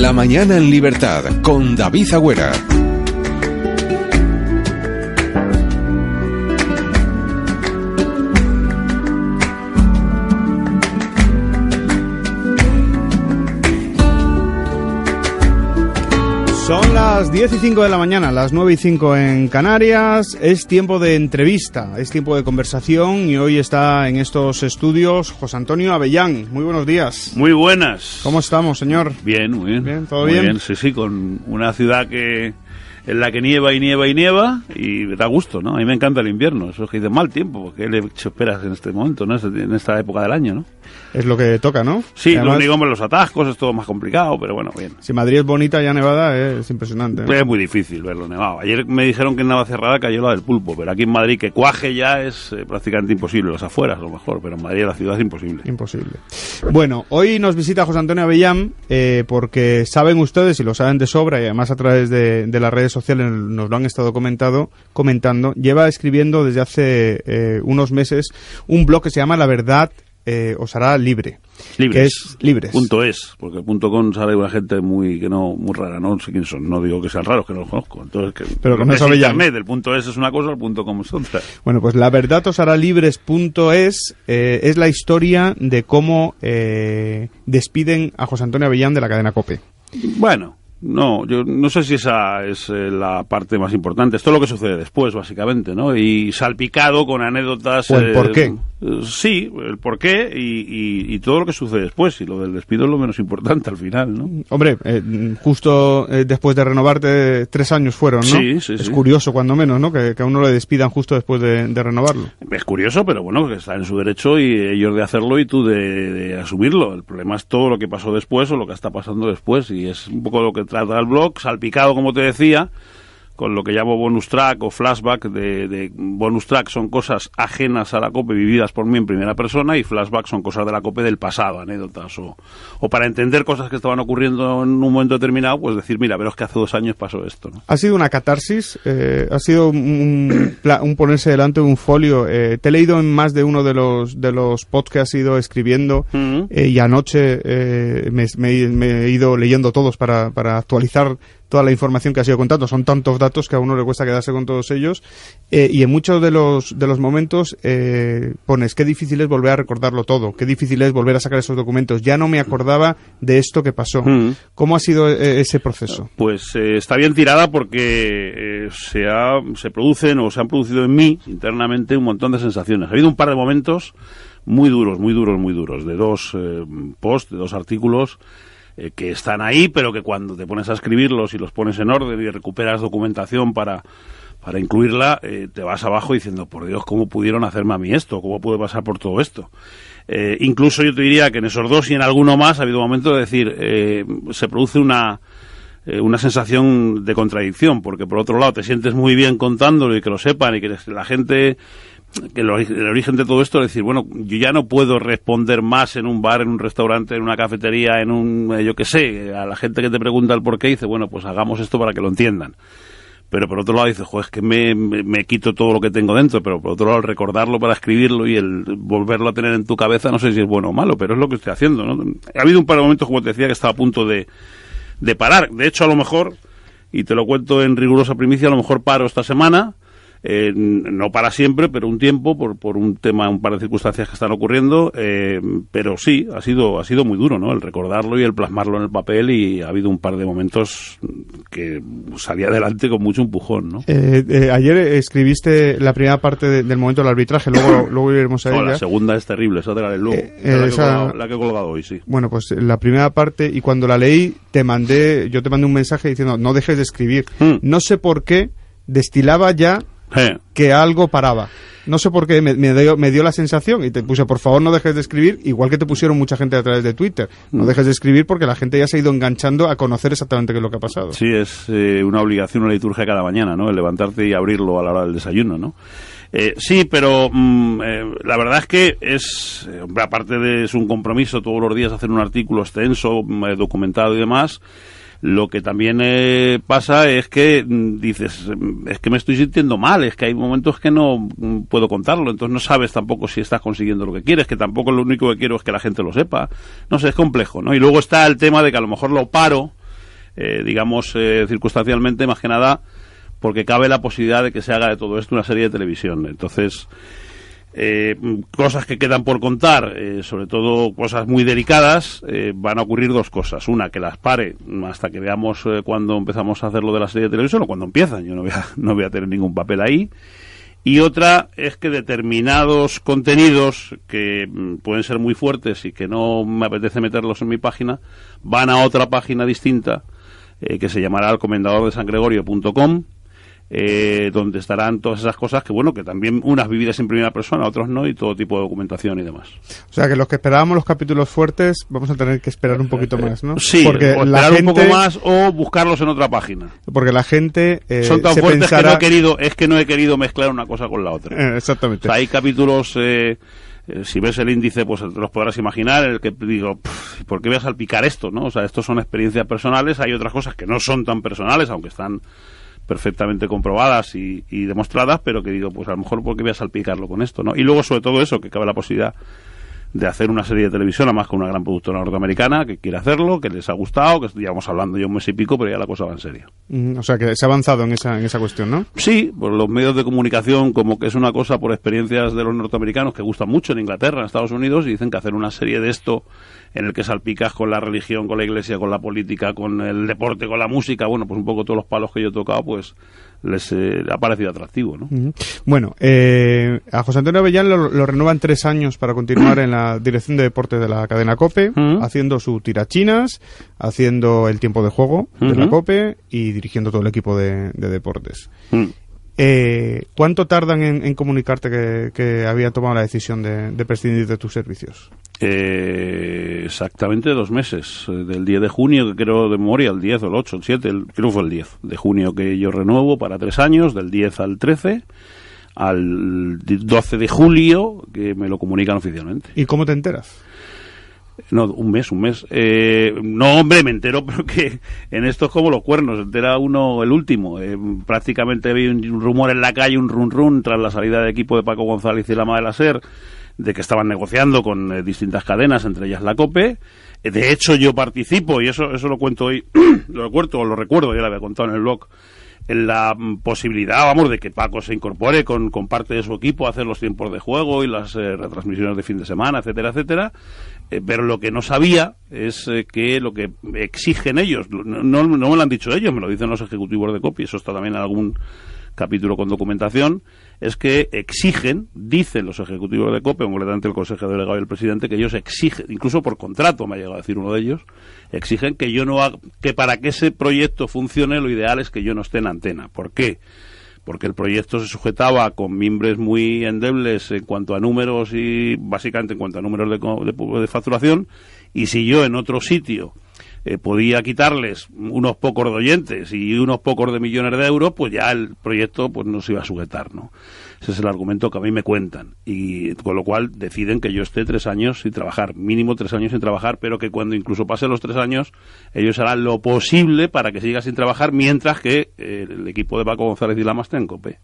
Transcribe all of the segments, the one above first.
La mañana en libertad con David Agüera. las 10 y 5 de la mañana, las 9 y 5 en Canarias, es tiempo de entrevista, es tiempo de conversación y hoy está en estos estudios José Antonio Avellán. Muy buenos días. Muy buenas. ¿Cómo estamos, señor? Bien, muy bien. ¿Bien? ¿Todo muy bien? Sí, sí, con una ciudad que en la que nieva y nieva y nieva y me da gusto, ¿no? A mí me encanta el invierno, eso es que dice mal tiempo, porque le esperas en este momento, ¿no? En esta época del año, ¿no? Es lo que toca, ¿no? Sí, lo los atascos es todo más complicado, pero bueno, bien. Si Madrid es bonita ya nevada, es impresionante. Es muy difícil verlo nevado. Ayer me dijeron que en Navacerrada cayó la del pulpo, pero aquí en Madrid que cuaje ya es eh, prácticamente imposible, las afueras a lo mejor, pero en Madrid la ciudad es imposible. Imposible. Bueno, hoy nos visita José Antonio Avellán eh, porque saben ustedes, y lo saben de sobra, y además a través de las redes sociales, nos lo han estado comentado, comentando, lleva escribiendo desde hace eh, unos meses un blog que se llama La Verdad eh, os libre. es libre Punto es, porque punto com sale una gente muy que no muy rara, no sé quién no digo que sean raros, que no los conozco. Entonces, que, Pero que no sabe ya. el punto es es una cosa, el punto com es otra. Bueno, pues la verdad os hará libres punto es eh, es la historia de cómo eh, despiden a José Antonio Avellán de la cadena COPE. Bueno. No, yo no sé si esa es eh, la parte más importante. Esto es lo que sucede después, básicamente, ¿no? Y salpicado con anécdotas. el eh, por qué? Eh, sí, el por qué y, todo lo que sucede después. Y lo del despido es lo menos importante al final, ¿no? Hombre, justo después de renovarte, tres años fueron, ¿no? Sí, Es curioso, cuando menos, ¿no? Que, a uno le despidan justo después de, renovarlo. Es curioso, pero bueno, que está en su derecho y ellos de hacerlo y tú de, de asumirlo. El problema es todo lo que pasó después o lo que está pasando después. Y es un poco lo que Tratar al blog, salpicado, como te decía, con lo que llamo bonus track o flashback de, bonus track son cosas ajenas a la COPE vividas por mí en primera persona y flashback son cosas de la COPE del pasado, anécdotas o, para entender cosas que estaban ocurriendo en un momento determinado, pues decir, mira, pero es que hace dos años pasó esto. ¿no? Ha sido una catarsis, eh, ha sido un, ponerse delante de un folio. Eh, te he leído en más de uno de los, de los pods que has ido escribiendo eh, y anoche me, me, he ido leyendo todos para, para actualizar toda la información que ha sido contando. Son tantos datos que a uno le cuesta quedarse con todos ellos. Eh, y en muchos de los, de los momentos eh, pones qué difícil es volver a recordarlo todo, qué difícil es volver a sacar esos documentos. Ya no me acordaba de esto que pasó. Mm. ¿Cómo ha sido eh, ese proceso? Pues está bien tirada porque se, ha, se producen o se han producido en mí internamente un montón de sensaciones. Ha habido un par de momentos muy duros, muy duros, muy duros, de dos posts, de dos artículos eh, que están ahí, pero que cuando te pones a escribirlos y los pones en orden y recuperas documentación para, para incluirla, eh, te vas abajo diciendo, por Dios, ¿cómo pudieron hacerme a mí esto? ¿Cómo puede pasar por todo esto? Eh, incluso yo te diría que en esos dos y en alguno más ha habido momentos de decir, se produce una, una sensación de contradicción, porque por otro lado te sientes muy bien contándolo y que lo sepan y que la gente que el origen de todo esto es decir, bueno, yo ya no puedo responder más en un bar, en un restaurante, en una cafetería, en un, eh, yo qué sé, a la gente que te pregunta el por qué, dice, bueno, pues hagamos esto para que lo entiendan. Pero por otro lado dice, joder, es que me, me, quito todo lo que tengo dentro, pero por otro lado recordarlo para escribirlo y el volverlo a tener en tu cabeza, no sé si es bueno o malo, pero es lo que estoy haciendo, ¿no? Ha habido un par de momentos, como te decía, que estaba a punto de, de parar. De hecho, a lo mejor, y te lo cuento en rigurosa primicia, a lo mejor paro esta semana, eh, no para siempre, pero un tiempo, por, por un tema, un par de circunstancias que están ocurriendo, eh, pero sí, ha sido, ha sido muy duro, ¿no? El recordarlo y el plasmarlo en el papel y ha habido un par de momentos que salía adelante con mucho empujón, ¿no? Eh, eh ayer escribiste la primera parte del momento del arbitraje, luego, luego iremos a La segunda es terrible, esa de la luego, la, que he colgado hoy, sí. Bueno, pues la primera parte, y cuando la leí, te mandé, yo te mandé un mensaje diciendo, no dejes de escribir. Hmm. No sé por qué, destilaba ya que algo paraba. No sé por qué me, dio, la sensación y te puse, por favor, no dejes de escribir, igual que te pusieron mucha gente a través de Twitter. No mm. dejes de escribir porque la gente ya se ha ido enganchando a conocer exactamente qué es lo que ha pasado. Sí, es eh, una obligación, una liturgia cada mañana, ¿no? El levantarte y abrirlo a la hora del desayuno, ¿no? Eh, sí, pero mm, eh, la verdad es que es, aparte de es un compromiso todos los días hacer un artículo extenso, mm, documentado y demás, lo que también eh, pasa es que mm, dices, es que me estoy sintiendo mal, es que hay momentos que no mm, puedo contarlo, entonces no sabes tampoco si estás consiguiendo lo que quieres, que tampoco lo único que quiero es que la gente lo sepa. No sé, es complejo, ¿no? Y luego está el tema de que a lo mejor lo paro, eh, digamos, eh, circunstancialmente, más que nada, porque cabe la posibilidad de que se haga de todo esto una serie de televisión. Entonces, eh, cosas que quedan por contar, eh, sobre todo cosas muy delicadas, eh, van a ocurrir dos cosas. Una, que las pare hasta que veamos eh, cuando empezamos a hacer lo de la serie de televisión o cuando empiezan. Yo no voy, a, no voy a tener ningún papel ahí. Y otra es que determinados contenidos que mm, pueden ser muy fuertes y que no me apetece meterlos en mi página, van a otra página distinta que se llamará alcomendadordesangregorio.com eh, donde estarán todas esas cosas que, bueno, que también unas vividas en primera persona, otros no, y todo tipo de documentación y demás. O sea, que los que esperábamos los capítulos fuertes vamos a tener que esperar un poquito más, ¿no? Sí, porque o un poco más o buscarlos en otra página. Porque la gente... Eh, son tan fuertes que no he querido, es que no he querido mezclar una cosa con la otra. exactamente. hay capítulos... Eh, si ves el índice, pues los podrás imaginar, el que digo, ¿por qué voy a salpicar esto? ¿no? O sea, estos son experiencias personales, hay otras cosas que no son tan personales, aunque están perfectamente comprobadas y, demostradas, pero que digo, pues a lo mejor porque voy a salpicarlo con esto, ¿no? Y luego, sobre todo eso, que cabe la posibilidad de hacer una serie de televisión, además con una gran productora norteamericana que quiere hacerlo, que les ha gustado, que llevamos hablando yo un mes y pico, pero ya la cosa va en serio. Mm, o sea, que se ha avanzado en esa, en esa cuestión, ¿no? Sí, pues los medios de comunicación, como que es una cosa por experiencias de los norteamericanos que gustan mucho en Inglaterra, en Estados Unidos, y dicen que hacer una serie de esto en el que salpicas con la religión, con la iglesia, con la política, con el deporte, con la música, bueno, pues un poco todos los palos que yo he tocado, pues les eh, ha parecido atractivo. ¿no? Bueno, eh, a José Antonio Avellán lo, lo, renovan tres años para continuar en la dirección de deportes de la cadena COPE, haciendo su tirachinas, haciendo el tiempo de juego de la COPE y dirigiendo todo el equipo de deportes. Eh, ¿Cuánto tardan en, en comunicarte que, que, había tomado la decisión de, de prescindir de tus servicios? Eh, exactamente dos meses, eh, del 10 de junio, que creo de memoria, el 10 o el 8, el 7, el, creo fue el 10 de junio que yo renuevo para tres años, del 10 al 13, al 12 de julio que me lo comunican oficialmente. ¿Y cómo te enteras? No, un mes, un mes. Eh, no, hombre, me entero, pero que en esto es como los cuernos, entera uno el último. Eh, prácticamente vi un rumor en la calle, un run run, tras la salida del equipo de Paco González y Lama de la SER, de que estaban negociando con eh, distintas cadenas, entre ellas la COPE. De hecho, yo participo, y eso, eso lo cuento hoy, lo recuerdo, lo recuerdo, ya lo había contado en el blog, la posibilidad, vamos, de que Paco se incorpore con, parte de su equipo a hacer los tiempos de juego y las eh, retransmisiones de fin de semana, etcétera, etcétera. Eh, pero lo que no sabía es eh, que lo que exigen ellos, no, no me lo han dicho ellos, me lo dicen los ejecutivos de copy, eso está también en algún capítulo con documentación, es que exigen, dicen los ejecutivos de COPE, concretamente el Consejo delegado y el presidente, que ellos exigen, incluso por contrato me ha llegado a decir uno de ellos, exigen que yo no que para que ese proyecto funcione lo ideal es que yo no esté en antena. ¿Por qué? porque el proyecto se sujetaba con mimbres muy endebles en cuanto a números y básicamente en cuanto a números de, de, de facturación, y si yo en otro sitio eh, podía quitarles unos pocos de oyentes y unos pocos de millones de euros, pues ya el proyecto pues no se iba a sujetar, ¿no? Ese es el argumento que a mí me cuentan. Y con lo cual deciden que yo esté tres años sin trabajar, mínimo tres años sin trabajar, pero que cuando incluso pase los tres años, ellos harán lo posible para que siga sin trabajar mientras que eh, el equipo de Paco González y Lamas tenga COPE.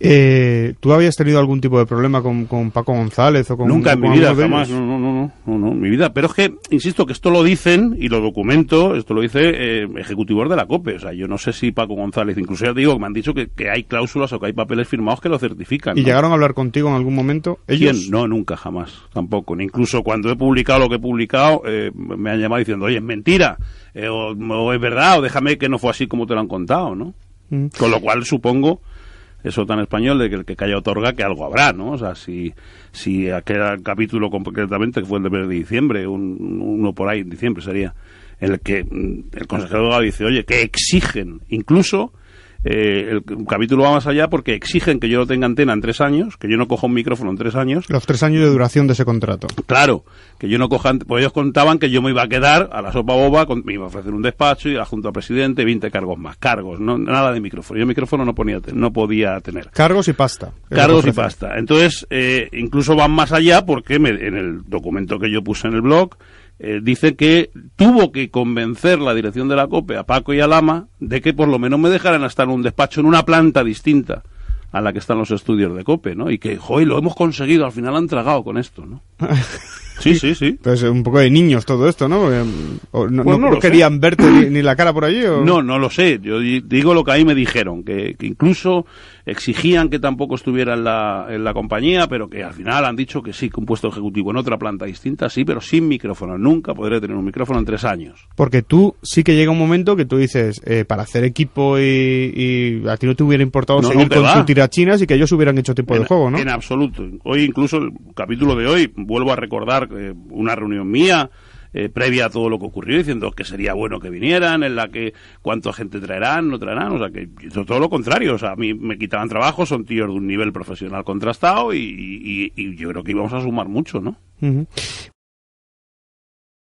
Eh, ¿Tú habías tenido algún tipo de problema con, Paco González o con Nunca en mi vida, jamás. No, no, no, no, mi vida. Pero es que, insisto, que esto lo dicen y lo documento, esto lo dice eh, ejecutivos de la COPE. O sea, yo no sé si Paco González, incluso ya digo me han dicho que, hay cláusulas o que hay papeles firmados que lo certifican. ¿Y llegaron a hablar contigo en algún momento? ¿Ellos? No, nunca, jamás, tampoco. Incluso cuando he publicado lo que he publicado, eh, me han llamado diciendo, oye, es mentira, eh, o, o es verdad, o déjame que no fue así como te lo han contado, ¿no? Con lo cual supongo eso tan español de que el que calla otorga que algo habrá, ¿no? O sea, si, si aquel capítulo concretamente, que fue el de diciembre, uno por ahí en diciembre sería, en el que mm, el consejero dice, oye, que exigen incluso eh, el capítulo va más allá porque exigen que yo no tenga antena en tres años, que yo no coja un micrófono en tres años. Los tres años de duración de ese contrato. Claro, que yo no coja, pues ellos contaban que yo me iba a quedar a la sopa boba, me iba a ofrecer un despacho y junto al presidente 20 cargos más, cargos, no nada de micrófono. Yo micrófono no ponía, no podía tener. Cargos y pasta. Cargos y pasta. Entonces, eh, incluso van más allá porque me, en el documento que yo puse en el blog eh, dice que tuvo que convencer la dirección de la COPE a Paco y a Lama de que por lo menos me dejaran estar en un despacho en una planta distinta a la que están los estudios de COPE, ¿no? Y que, ¡hoy lo hemos conseguido, al final han tragado con esto, ¿no? Sí, sí, sí. Pues un poco de niños todo esto, ¿no? Em, no, pues querían verte ni, la cara por allí. No, no lo sé. Yo digo lo que ahí me dijeron, que, incluso exigían que tampoco estuviera en la, compañía, pero que al final han dicho que sí, que un puesto ejecutivo en otra planta distinta, sí, pero sin micrófono. Nunca podré tener un micrófono en tres años. Porque tú sí que llega un momento que tú dices, eh, para hacer equipo y, a ti no te hubiera importado seguir con su y que ellos hubieran hecho tiempo de juego, ¿no? En absoluto. Hoy incluso el capítulo de hoy, vuelvo a recordar eh, una reunión mía eh, previa a todo lo que ocurrió, diciendo que sería bueno que vinieran, en la que cuánta gente traerán, no traerán, o sea, que todo lo contrario, o sea, a mí me quitaban trabajo, son tíos de un nivel profesional contrastado y, yo creo que íbamos a sumar mucho, ¿no?